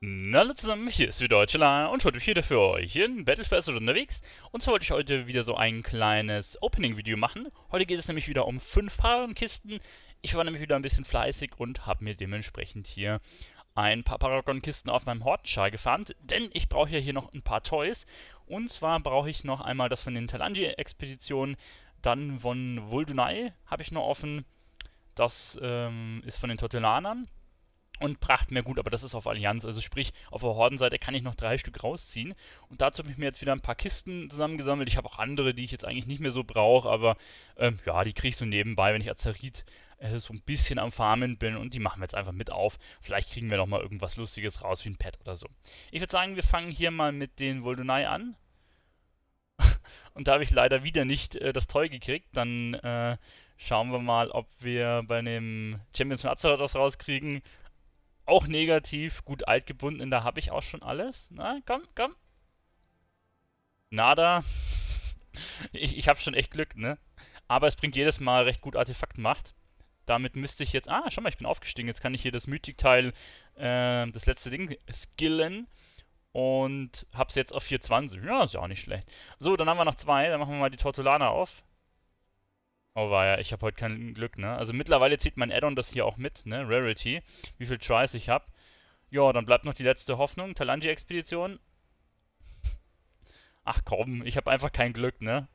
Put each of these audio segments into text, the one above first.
Na, hallo zusammen, hier ist wieder Deutschela und heute bin ich wieder für euch in Battlefest unterwegs. Und zwar wollte ich heute wieder so ein kleines Opening-Video machen. Heute geht es nämlich wieder um 5 Paragon-Kisten. Ich war nämlich wieder ein bisschen fleißig und habe mir dementsprechend hier ein paar Paragon-Kisten auf meinem Hortschar gefahren. Denn ich brauche ja hier noch ein paar Toys. Und zwar brauche ich noch einmal das von den Talanji-Expeditionen, dann von Voldunai habe ich noch offen. Das ähm, ist von den Totelanern und brachten mehr gut, aber das ist auf Allianz. Also sprich, auf der Hordenseite kann ich noch drei Stück rausziehen. Und dazu habe ich mir jetzt wieder ein paar Kisten zusammengesammelt. Ich habe auch andere, die ich jetzt eigentlich nicht mehr so brauche, aber ähm, ja, die kriege ich so nebenbei, wenn ich Azerit äh, so ein bisschen am Farmen bin. Und die machen wir jetzt einfach mit auf. Vielleicht kriegen wir nochmal irgendwas Lustiges raus, wie ein Pad oder so. Ich würde sagen, wir fangen hier mal mit den Voldunai an. und da habe ich leider wieder nicht äh, das Toy gekriegt. Dann äh, schauen wir mal, ob wir bei dem Champions von Azeroth was rauskriegen. Auch negativ, gut altgebunden, da habe ich auch schon alles. Na, komm, komm. Nada. ich, ich habe schon echt Glück, ne? Aber es bringt jedes Mal recht gut Artefaktmacht. Damit müsste ich jetzt... Ah, schau mal, ich bin aufgestiegen. Jetzt kann ich hier das Mythik-Teil, äh, das letzte Ding, skillen. Und hab's jetzt auf 420. Ja, ist ja auch nicht schlecht. So, dann haben wir noch zwei. Dann machen wir mal die Tortolana auf. Oh war ja, ich habe heute kein Glück, ne? Also mittlerweile zieht mein Addon das hier auch mit, ne? Rarity, wie viel Tries ich habe. Ja, dann bleibt noch die letzte Hoffnung, Talanji-Expedition. Ach komm, ich habe einfach kein Glück, ne?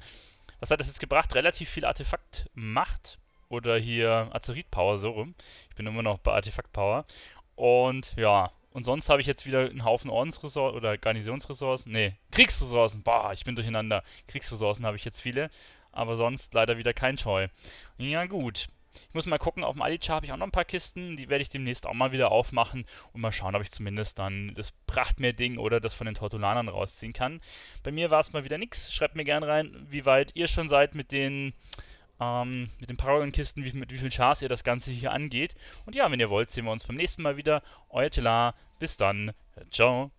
Was hat das jetzt gebracht? Relativ viel Artefakt-Macht oder hier Azerit-Power, so rum. Ich bin immer noch bei Artefakt-Power. Und ja, und sonst habe ich jetzt wieder einen Haufen Ordensressourcen oder Garnisonsressourcen. Nee, Kriegsressourcen. Boah, ich bin durcheinander. Kriegsressourcen habe ich jetzt viele aber sonst leider wieder kein Toy. Ja gut. Ich muss mal gucken, auf dem Alicha habe ich auch noch ein paar Kisten, die werde ich demnächst auch mal wieder aufmachen und mal schauen, ob ich zumindest dann das Prachtmeer-Ding oder das von den Tortulanern rausziehen kann. Bei mir war es mal wieder nix. Schreibt mir gerne rein, wie weit ihr schon seid mit den, ähm, mit den Paragon-Kisten, wie, mit wie viel Chars ihr das Ganze hier angeht. Und ja, wenn ihr wollt, sehen wir uns beim nächsten Mal wieder. Euer Tela, bis dann. Ciao.